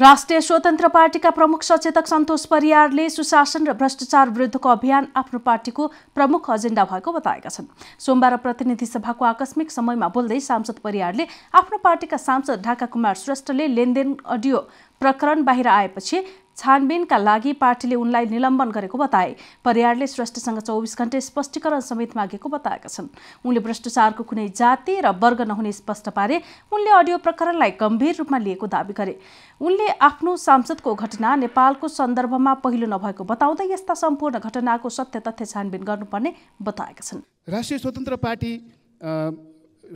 राष्ट्रिय स्वतन्त्र पार्टीका प्रमुख सचेतक सन्तोष परियारले सुशासन र भ्रष्टाचार विरुद्धको अभियान आफ्नो पार्टीको प्रमुख एजेन्डा भएको बताएका छन् सोमबार प्रतिनिधि सभाको आकस्मिक समयमा बोल्दै सांसद परियारले आफ्नो पार्टीका सांसद ढाका कुमार श्रेष्ठले लेनदेन अडियो प्रकरण बाहिर आएपछि छानबिनका लागि पार्टीले उनलाई निलम्बन गरेको बताए परियारले श्रेष्ठसँग चौबिस घण्टे स्पष्टीकरण समेत मागेको बताएका छन् उनले भ्रष्टाचारको कुनै जाति र वर्ग नहुने स्पष्ट पारे उनले अडियो प्रकरणलाई गम्भीर रूपमा लिएको दावी गरे उनले आफ्नो सांसदको घटना नेपालको सन्दर्भमा पहिलो नभएको बताउँदै यस्ता सम्पूर्ण घटनाको सत्य तथ्य छानबिन गर्नुपर्ने बताएका छन् राष्ट्रिय स्वतन्त्र पार्टी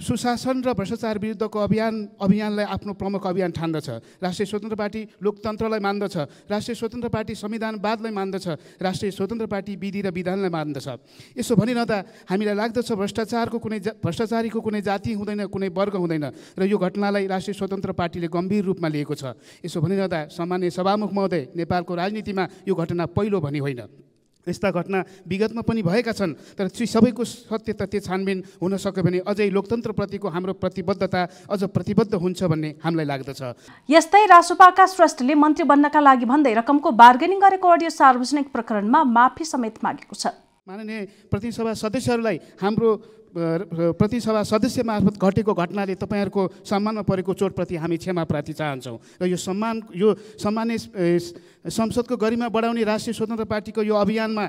सुशासन र भ्रष्टाचार विरुद्धको अभियान अभियानलाई आफ्नो प्रमुख अभियान ठान्दछ राष्ट्रिय स्वतन्त्र पार्टी लोकतन्त्रलाई मान्दछ राष्ट्रिय स्वतन्त्र पार्टी संविधानवादलाई मान्दछ राष्ट्रिय स्वतन्त्र पार्टी विधि र विधानलाई मान्दछ यसो भनिरहँदा हामीलाई लाग्दछ भ्रष्टाचारको कुनै भ्रष्टाचारीको कुनै जाति हुँदैन कुनै वर्ग हुँदैन र यो घटनालाई राष्ट्रिय स्वतन्त्र पार्टीले गम्भीर रूपमा लिएको छ यसो भनिरहँदा सामान्य सभामुख महोदय नेपालको राजनीतिमा यो घटना पहिलो भनी होइन यस्ता घटना विगतमा पनि भएका छन् तर ती सबैको सत्य तथ्य छानबिन हुन सक्यो भने अझै लोकतन्त्रप्रतिको हाम्रो प्रतिबद्धता अझ प्रतिबद्ध हुन्छ भन्ने हामीलाई लाग्दछ यस्तै रासुपाका श्रेष्ठले मन्त्री बन्नका लागि भन्दै रकमको बार्गेनिङ गरेको अडियो सार्वजनिक प्रकरणमा माफी समेत मागेको छ माननीय प्रतिसभा सदस्यहरूलाई हाम्रो प्रतिसभा सदस्य मार्फत घटेको घटनाले तपाईँहरूको सम्मानमा परेको चोटप्रति हामी क्षमा प्रार्थी चाहन्छौँ र यो सम्मान यो सम्मान्य संसदको गरिमा बढाउने राष्ट्रिय स्वतन्त्र पार्टीको यो अभियानमा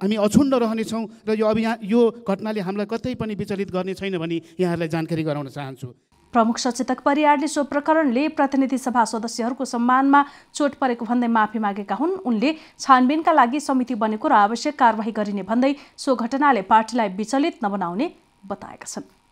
हामी अछुण्ड रहनेछौँ र यो अभियान यो घटनाले हामीलाई कतै पनि विचलित गर्ने छैन भनी यहाँहरूलाई जानकारी गराउन चाहन्छु प्रमुख सचेतक परियारले सो प्रकरणले प्रतिनिधि सभा सदस्यहरूको सम्मानमा चोट परेको भन्दै माफी मागेका हुन् उनले छानबिनका लागि समिति बनेको र आवश्यक कारवाही गरिने भन्दै सो घटनाले पार्टीलाई विचलित नबनाउने बताएका छन्